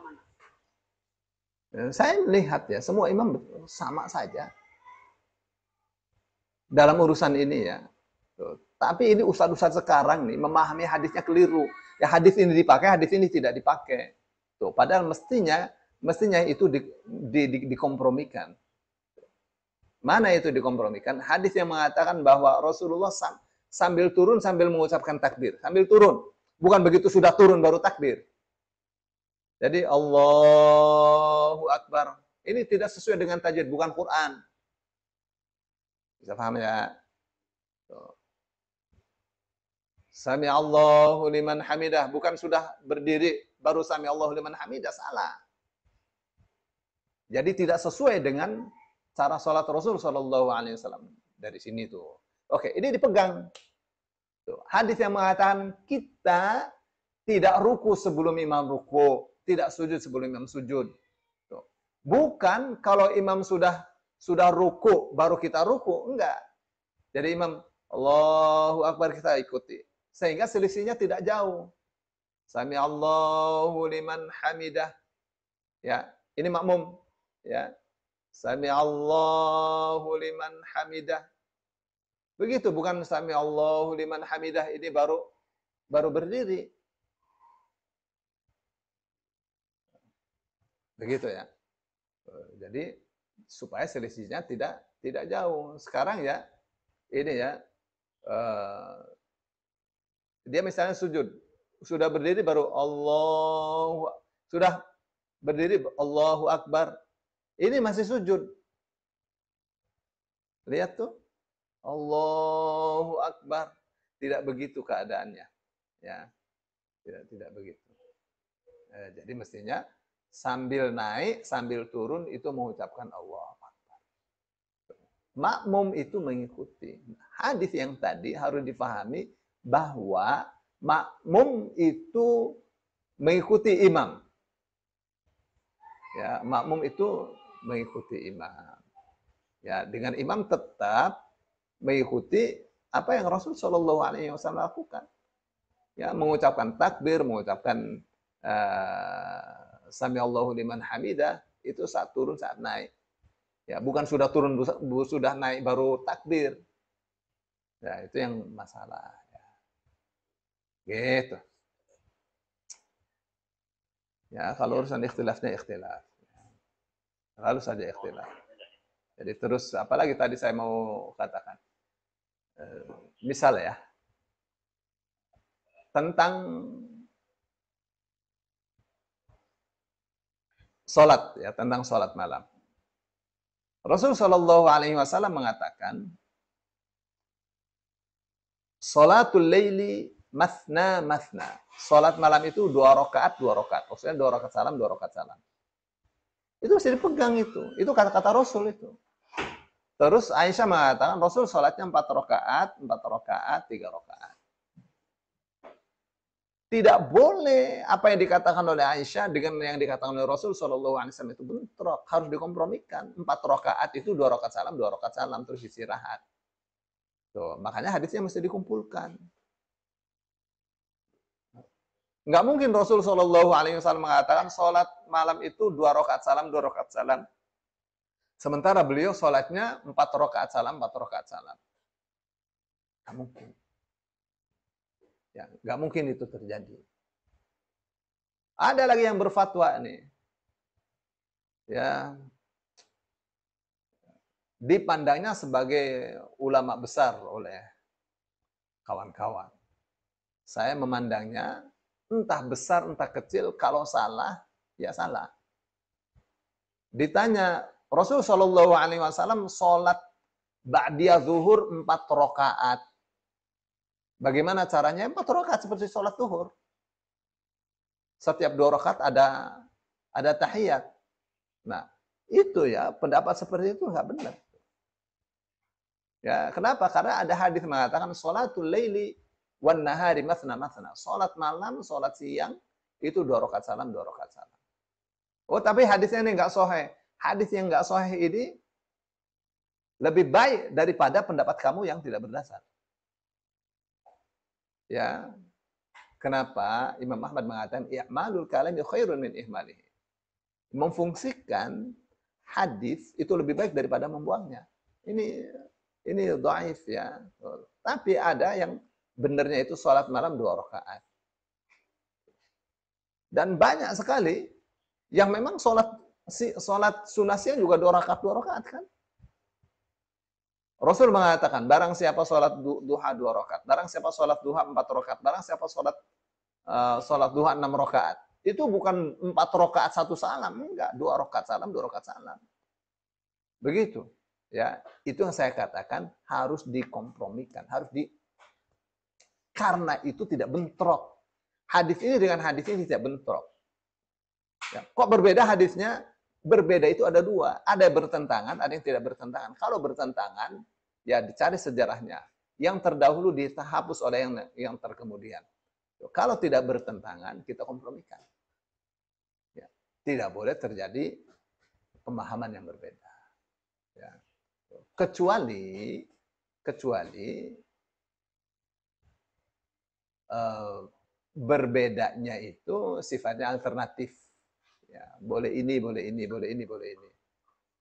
mana? Eh, saya melihat ya, semua imam sama saja dalam urusan ini ya. Tapi ini ustadz-ustadz sekarang nih memahami hadisnya keliru. Ya hadis ini dipakai, hadis ini tidak dipakai. Tuh, padahal mestinya mestinya itu di, di, di, dikompromikan. Mana itu dikompromikan? Hadis yang mengatakan bahwa Rasulullah sambil turun sambil mengucapkan takbir, sambil turun. Bukan begitu sudah turun baru takbir. Jadi Allahu Akbar. Ini tidak sesuai dengan tajwid, bukan Quran. Bisa paham ya? Sami Allahu liman hamidah. Bukan sudah berdiri, baru sami Allahu liman hamidah. Salah. Jadi tidak sesuai dengan cara sholat Rasul Shallallahu Alaihi Wasallam. Dari sini tuh. Oke, ini dipegang. Hadis yang mengatakan kita tidak ruku sebelum imam ruku tidak sujud sebelum imam sujud. Bukan kalau imam sudah sudah ruku baru kita ruku, enggak. Jadi imam Allahu Akbar kita ikuti. Sehingga selisihnya tidak jauh. Sami Allahu liman hamidah. Ya, ini makmum. Ya. Sami Allahu liman hamidah. Begitu bukan sami Allahu liman hamidah ini baru baru berdiri. begitu ya eh, jadi supaya selisihnya tidak tidak jauh sekarang ya ini ya uh, dia misalnya sujud sudah berdiri baru Allah sudah berdiri Allahu Akbar ini masih sujud lihat tuh Allahu Akbar tidak begitu keadaannya ya tidak tidak begitu eh, jadi mestinya sambil naik, sambil turun itu mengucapkan Allah Makmum itu mengikuti. Hadis yang tadi harus dipahami bahwa makmum itu mengikuti imam. Ya, makmum itu mengikuti imam. Ya, dengan imam tetap mengikuti apa yang Rasul Shallallahu Alaihi Wasallam lakukan. Ya, mengucapkan takbir, mengucapkan eh, sami Allahu liman hamidah itu saat turun saat naik. Ya, bukan sudah turun sudah naik baru takbir. Ya, itu yang masalah. Ya. Gitu. Ya, kalau iya. urusan ikhtilafnya ikhtilaf. Lalu saja ikhtilaf. Jadi terus apalagi tadi saya mau katakan. misalnya eh, misal ya. Tentang salat ya tentang salat malam. Rasul Shallallahu alaihi wasallam mengatakan Salatul laili masna masna. Salat malam itu dua rakaat, dua rakaat. Maksudnya dua rakaat salam, dua rakaat salam. Itu mesti dipegang itu. Itu kata-kata Rasul itu. Terus Aisyah mengatakan Rasul salatnya empat rakaat, empat rakaat, tiga rakaat. Tidak boleh apa yang dikatakan oleh Aisyah dengan yang dikatakan oleh Rasul Shallallahu Alaihi Wasallam itu bentrok, harus dikompromikan. Empat rakaat itu dua rakaat salam, dua rakaat salam terus istirahat. Tuh, makanya hadisnya mesti dikumpulkan. Nggak mungkin Rasul Shallallahu Alaihi Wasallam mengatakan sholat malam itu dua rakaat salam, dua rakaat salam. Sementara beliau sholatnya empat rakaat salam, empat rakaat salam. Nggak mungkin. Ya, nggak mungkin itu terjadi. Ada lagi yang berfatwa nih. Ya, dipandangnya sebagai ulama besar oleh kawan-kawan. Saya memandangnya entah besar entah kecil kalau salah ya salah. Ditanya Rasul Shallallahu Alaihi Wasallam sholat ba'diyah zuhur empat rokaat Bagaimana caranya? Empat rakaat seperti sholat duhur. Setiap dua rakaat ada ada tahiyat. Nah, itu ya pendapat seperti itu nggak benar. Ya, kenapa? Karena ada hadis mengatakan sholatul laili wan nahari masna masna. Sholat malam, sholat siang itu dua rakaat salam, dua rakaat salam. Oh, tapi hadisnya ini nggak sohe. Hadis yang nggak sahih ini lebih baik daripada pendapat kamu yang tidak berdasar. Ya. Kenapa Imam Ahmad mengatakan i'malul kalami khairun min ihmalihi. Memfungsikan hadis itu lebih baik daripada membuangnya. Ini ini dhaif ya. Tapi ada yang benernya itu sholat malam dua rakaat. Dan banyak sekali yang memang sholat si sholat sunasnya juga dua rakaat dua rakaat kan Rasul mengatakan, barang siapa sholat duha dua rakaat, barang siapa sholat duha empat rakaat, barang siapa sholat uh, sholat duha enam rakaat, itu bukan empat rakaat satu salam, enggak, dua rakaat salam, dua rakaat salam. Begitu. Ya, itu yang saya katakan harus dikompromikan, harus di karena itu tidak bentrok. Hadis ini dengan hadis ini tidak bentrok. Ya, kok berbeda hadisnya? Berbeda itu ada dua, ada yang bertentangan, ada yang tidak bertentangan. Kalau bertentangan, Ya, dicari sejarahnya. Yang terdahulu dihapus oleh yang yang terkemudian. Kalau tidak bertentangan, kita kompromikan. Ya, tidak boleh terjadi pemahaman yang berbeda. Ya. Kecuali kecuali uh, berbedanya itu sifatnya alternatif. Ya, boleh ini, boleh ini, boleh ini, boleh ini.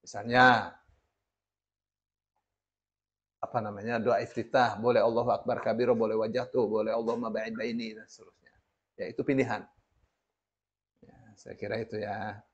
Misalnya apa namanya doa iftitah, boleh Allah Akbar kabiro, boleh wajah tuh, boleh Allah mabaid baini dan seterusnya. Ya itu pilihan. Ya, saya kira itu ya.